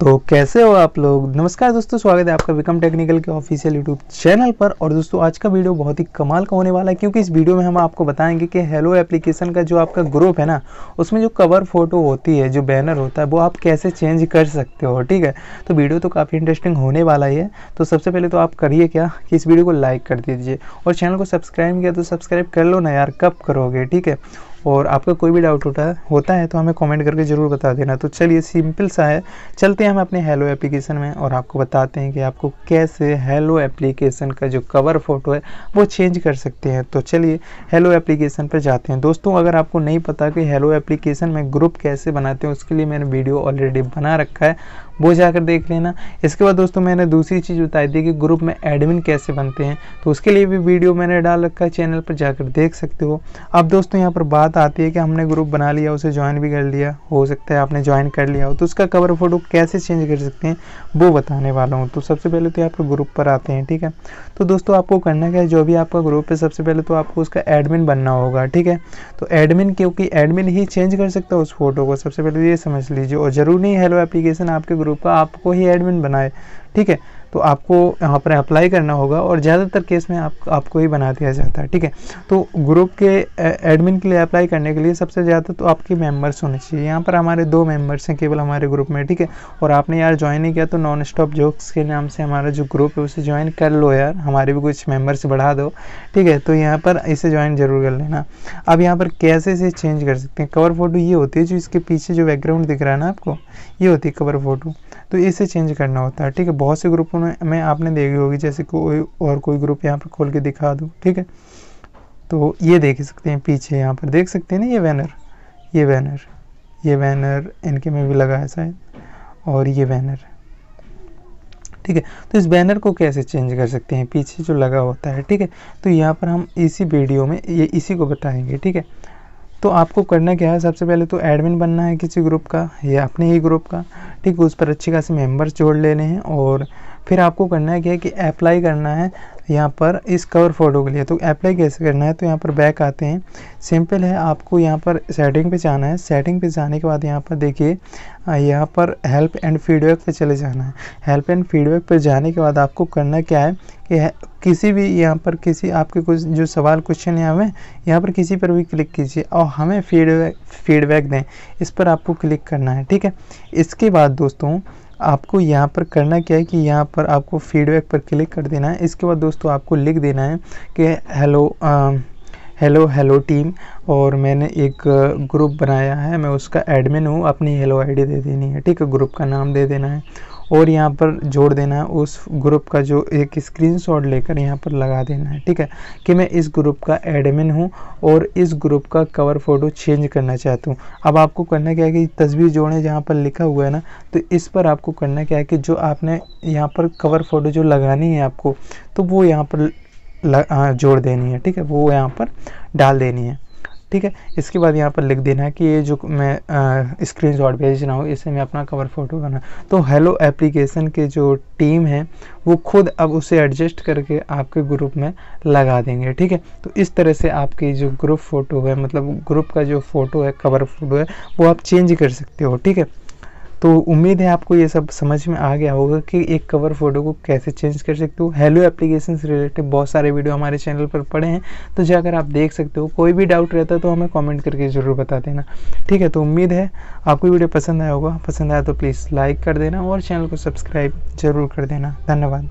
तो कैसे हो आप लोग नमस्कार दोस्तों स्वागत है आपका विकम टेक्निकल के ऑफिशियल यूट्यूब चैनल पर और दोस्तों आज का वीडियो बहुत ही कमाल का होने वाला है क्योंकि इस वीडियो में हम आपको बताएंगे कि हेलो एप्लीकेशन का जो आपका ग्रुप है ना उसमें जो कवर फोटो होती है जो बैनर होता है वो आप कैसे चेंज कर सकते हो ठीक है तो वीडियो तो काफ़ी इंटरेस्टिंग होने वाला ही है तो सबसे पहले तो आप करिए क्या कि इस वीडियो को लाइक कर दीजिए और चैनल को सब्सक्राइब किया तो सब्सक्राइब कर लो ना यार कब करोगे ठीक है और आपका कोई भी डाउट होता होता है तो हमें कमेंट करके ज़रूर बता देना तो चलिए सिंपल सा है चलते हैं हम अपने हेलो एप्लीकेशन में और आपको बताते हैं कि आपको कैसे हेलो एप्लीकेशन का जो कवर फोटो है वो चेंज कर सकते हैं तो चलिए हेलो एप्लीकेशन पर जाते हैं दोस्तों अगर आपको नहीं पता कि हेलो एप्लीकेशन में ग्रुप कैसे बनाते हैं उसके लिए मैंने वीडियो ऑलरेडी बना रखा है वो जाकर देख लेना इसके बाद दोस्तों मैंने दूसरी चीज़ बताई थी कि ग्रुप में एडमिन कैसे बनते हैं तो उसके लिए भी वीडियो मैंने डाल रखा है चैनल पर जाकर देख सकते हो अब दोस्तों यहाँ पर बात आती है कि हमने ग्रुप बना लिया उसे ज्वाइन भी कर लिया हो सकता है आपने ज्वाइन कर लिया हो तो उसका कवर फोटो कैसे चेंज कर सकते हैं वो बताने वाला हूँ तो सबसे पहले तो पर ग्रुप पर आते हैं ठीक है तो दोस्तों आपको करना क्या है जो भी आपका ग्रुप है सबसे पहले तो आपको उसका एडमिन बनना होगा ठीक है तो एडमिन क्योंकि एडमिन ही चेंज कर सकता है उस फोटो को सबसे पहले तो ये समझ लीजिए और ज़रूर नहीं हेलो एप्लीकेशन आपके ग्रुप का आपको ही एडमिन बनाए ठीक है तो आपको यहाँ पर अप्लाई करना होगा और ज़्यादातर केस में आप आपको ही बना दिया जाता है ठीक है तो ग्रुप के एडमिन के लिए अप्लाई करने के लिए सबसे ज़्यादा तो आपके मेम्बर्स होने चाहिए यहाँ पर हमारे दो मेम्बर्स हैं केवल हमारे ग्रुप में ठीक है और आपने यार ज्वाइन नहीं किया तो नॉन स्टॉप जोक्स के नाम से हमारा जो ग्रुप है उसे ज्वाइन कर लो यार हमारे भी कुछ मेम्बर्स बढ़ा दो ठीक है तो यहाँ पर इसे ज्वाइन जरूर कर लेना अब यहाँ पर कैसे इसे चेंज कर सकते हैं कवर फोटो ये होती है जो इसके पीछे जो बैकग्राउंड दिख रहा है ना आपको ये होती है कवर फोटो तो इसे चेंज करना होता है ठीक है बहुत से ग्रुपों में, मैं आपने देखी होगी जैसे कोई और कोई ग्रुप यहाँ पर खोल के दिखा दूँ ठीक है तो ये देख सकते हैं पीछे यहाँ पर देख सकते हैं ना ये बैनर ये बैनर ये बैनर इनके में भी लगा है शायद और ये बैनर ठीक है तो इस बैनर को कैसे चेंज कर सकते हैं पीछे जो लगा होता है ठीक है तो यहाँ पर हम इसी वीडियो में ये इसी को बताएंगे ठीक है तो आपको करना क्या है सबसे पहले तो एडमिन बनना है किसी ग्रुप का या अपने ही ग्रुप का ठीक उस पर अच्छी खासी मेम्बर्स जोड़ लेने हैं और फिर आपको करना है क्या है कि अप्लाई करना है यहाँ पर इस कवर फ़ोटो के लिए तो अप्लाई कैसे करना है तो यहाँ पर बैक आते हैं सिंपल है आपको यहाँ पर सेटिंग पे जाना है सेटिंग पे जाने के बाद यहाँ पर देखिए यहाँ पर हेल्प एंड फीडबैक पे चले जाना है हेल्प एंड फीडबैक पे जाने के बाद आपको करना क्या है कि किसी भी यहाँ पर किसी आपके कुछ जो सवाल क्वेश्चन यहाँ हुए यहाँ पर किसी पर भी क्लिक कीजिए और हमें फीडबैक फीडबैक दें इस पर आपको क्लिक करना है ठीक है इसके बाद दोस्तों आपको यहाँ पर करना क्या है कि यहाँ पर आपको फीडबैक पर क्लिक कर देना है इसके बाद दोस्तों आपको लिख देना है कि हेलो हेलो हेलो टीम और मैंने एक ग्रुप बनाया है मैं उसका एडमिन हूँ अपनी हेलो आईडी दे देनी है ठीक है ग्रुप का नाम दे देना है और यहाँ पर जोड़ देना है उस ग्रुप का जो एक स्क्रीनशॉट लेकर यहाँ पर लगा देना है ठीक है कि मैं इस ग्रुप का एडमिन हूँ और इस ग्रुप का कवर फ़ोटो चेंज करना चाहता हूँ अब आपको करना क्या है कि तस्वीर जोड़ें जहाँ पर लिखा हुआ है ना तो इस पर आपको करना क्या है कि जो आपने यहाँ पर कवर फ़ोटो जो लगानी है आपको तो वो यहाँ पर जोड़ देनी है ठीक है वो यहाँ पर डाल देनी है ठीक है इसके बाद यहाँ पर लिख देना है कि ये जो मैं स्क्रीन शॉट भेज रहा हूँ इसे मैं अपना कवर फोटो बना तो हेलो एप्लीकेशन के जो टीम है वो खुद अब उसे एडजस्ट करके आपके ग्रुप में लगा देंगे ठीक है तो इस तरह से आपकी जो ग्रुप फ़ोटो है मतलब ग्रुप का जो फ़ोटो है कवर फोटो है वो आप चेंज कर सकते हो ठीक है तो उम्मीद है आपको ये सब समझ में आ गया होगा कि एक कवर फोटो को कैसे चेंज कर सकते हो हेलो एप्लीकेशन से रिलेटेड बहुत सारे वीडियो हमारे चैनल पर पड़े हैं तो जाकर आप देख सकते हो कोई भी डाउट रहता है तो हमें कमेंट करके ज़रूर बता देना ठीक है तो उम्मीद है आपको वीडियो पसंद आया होगा पसंद आया तो प्लीज़ लाइक कर देना और चैनल को सब्सक्राइब जरूर कर देना धन्यवाद